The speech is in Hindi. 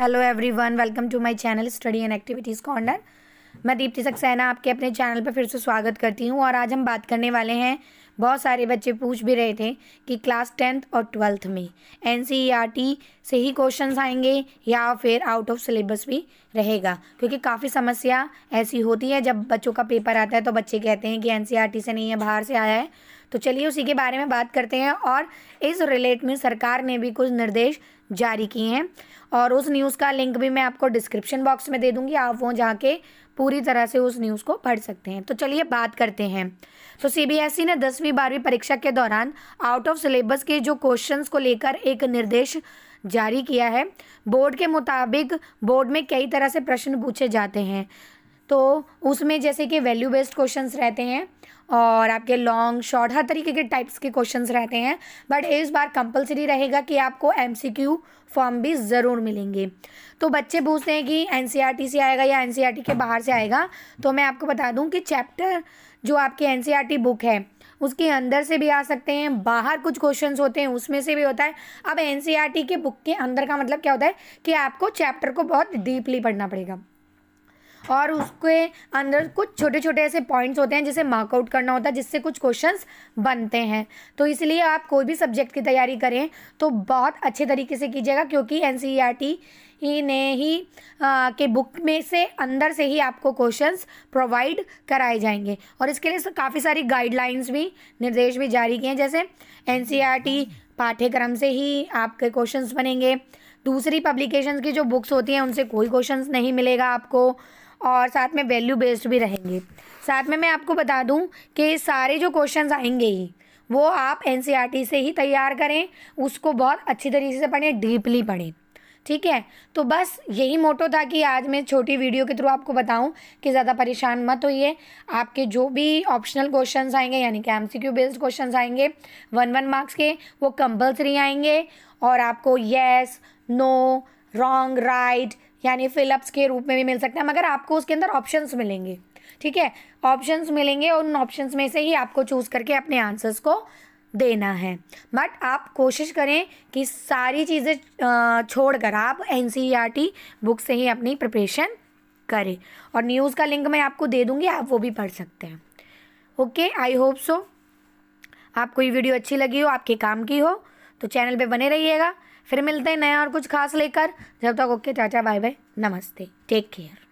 hello everyone welcome to my channel study and activities corner मैं दीप्ति सक्सेना आपके अपने चैनल पर फिर से स्वागत करती हूँ और आज हम बात करने वाले हैं बहुत सारे बच्चे पूछ भी रहे थे कि क्लास टेंथ और ट्वेल्थ में एन e से ही क्वेश्चंस आएंगे या फिर आउट ऑफ सिलेबस भी रहेगा क्योंकि काफ़ी समस्या ऐसी होती है जब बच्चों का पेपर आता है तो बच्चे कहते हैं कि एन e से नहीं है बाहर से आया है तो चलिए उसी के बारे में बात करते हैं और इस रिलेट में सरकार ने भी कुछ निर्देश जारी किए हैं और उस न्यूज़ का लिंक भी मैं आपको डिस्क्रिप्शन बॉक्स में दे दूँगी आप वो जाके पूरी तरह से उस न्यूज़ को पढ़ सकते हैं तो चलिए बात करते हैं तो सीबीएसई e ने दसवीं बारहवीं परीक्षा के दौरान आउट ऑफ सिलेबस के जो क्वेश्चंस को लेकर एक निर्देश जारी किया है बोर्ड के मुताबिक बोर्ड में कई तरह से प्रश्न पूछे जाते हैं तो उसमें जैसे कि वैल्यू बेस्ड क्वेश्चंस रहते हैं और आपके लॉन्ग शॉर्ट हर तरीके के टाइप्स के क्वेश्चंस रहते हैं बट इस बार कंपलसरी रहेगा कि आपको एमसीक्यू फॉर्म भी ज़रूर मिलेंगे तो बच्चे पूछते हैं कि एनसीईआरटी e से आएगा या एनसीईआरटी e के बाहर से आएगा तो मैं आपको बता दूं कि चैप्टर जो आपकी टी बुक है उसके अंदर से भी आ सकते हैं बाहर कुछ क्वेश्चन होते हैं उसमें से भी होता है अब एनसीईआरटी e के बुक के अंदर का मतलब क्या होता है कि आपको चैप्टर को बहुत डीपली पढ़ना पड़ेगा और उसके अंदर कुछ छोटे छोटे ऐसे पॉइंट्स होते हैं जिसे मार्कआउट करना होता है जिससे कुछ क्वेश्चंस बनते हैं तो इसलिए आप कोई भी सब्जेक्ट की तैयारी करें तो बहुत अच्छे तरीके से कीजिएगा क्योंकि एन ही e ने ही आ, के बुक में से अंदर से ही आपको क्वेश्चंस प्रोवाइड कराए जाएंगे और इसके लिए काफ़ी सारी गाइडलाइंस भी निर्देश भी जारी किए हैं जैसे एन e पाठ्यक्रम से ही आपके क्वेश्चंस बनेंगे दूसरी पब्लिकेशंस की जो बुक्स होती हैं उनसे कोई क्वेश्चंस नहीं मिलेगा आपको और साथ में वैल्यू बेस्ड भी रहेंगे साथ में मैं आपको बता दूं कि सारे जो क्वेश्चन आएंगे ही वो आप एन e से ही तैयार करें उसको बहुत अच्छी तरीके से पढ़ें डीपली पढ़ें ठीक है तो बस यही मोटो था कि आज मैं छोटी वीडियो के थ्रू आपको बताऊं कि ज़्यादा परेशान मत होइए आपके जो भी ऑप्शनल क्वेश्चंस आएंगे यानी कि एमसीक्यू बेस्ड क्वेश्चंस आएंगे वन वन मार्क्स के वो कंपलसरी आएंगे और आपको येस नो रॉन्ग राइट यानी फिलअप्स के रूप में भी मिल सकता है मगर आपको उसके अंदर ऑप्शंस मिलेंगे ठीक है ऑप्शंस मिलेंगे और उन ऑप्शंस में से ही आपको चूज़ करके अपने आंसर्स को देना है बट आप कोशिश करें कि सारी चीज़ें छोड़कर आप एन बुक e से ही अपनी प्रिपरेशन करें और न्यूज़ का लिंक मैं आपको दे दूँगी आप वो भी पढ़ सकते हैं ओके आई होप सो आपको ये वीडियो अच्छी लगी हो आपके काम की हो तो चैनल पे बने रहिएगा फिर मिलते हैं नया और कुछ खास लेकर जब तक ओके चाचा बाय बाय नमस्ते टेक केयर